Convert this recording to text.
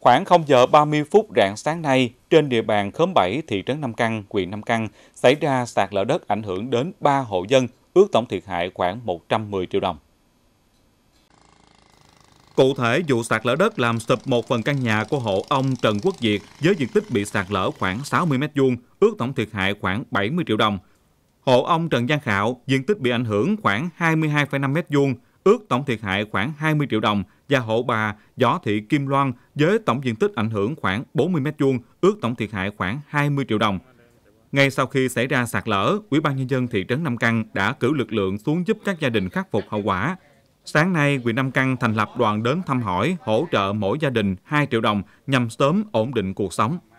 Khoảng 0 giờ 30 phút rạng sáng nay, trên địa bàn khóm 7 thị trấn Nam Căn, huyện Nam Căn xảy ra sạt lở đất ảnh hưởng đến 3 hộ dân, ước tổng thiệt hại khoảng 110 triệu đồng. Cụ thể, vụ sạt lở đất làm sụp một phần căn nhà của hộ ông Trần Quốc Diệt, với diện tích bị sạt lở khoảng 60 m2, ước tổng thiệt hại khoảng 70 triệu đồng. Hộ ông Trần Giang Khảo, diện tích bị ảnh hưởng khoảng 22,5 m2, ước tổng thiệt hại khoảng 20 triệu đồng, và hộ bà Võ Thị Kim Loan với tổng diện tích ảnh hưởng khoảng 40 m2, ước tổng thiệt hại khoảng 20 triệu đồng. Ngay sau khi xảy ra sạt lở, Ủy ban nhân dân thị trấn Nam Căn đã cử lực lượng xuống giúp các gia đình khắc phục hậu quả. Sáng nay, huyện Nam Căn thành lập đoàn đến thăm hỏi, hỗ trợ mỗi gia đình 2 triệu đồng nhằm sớm ổn định cuộc sống.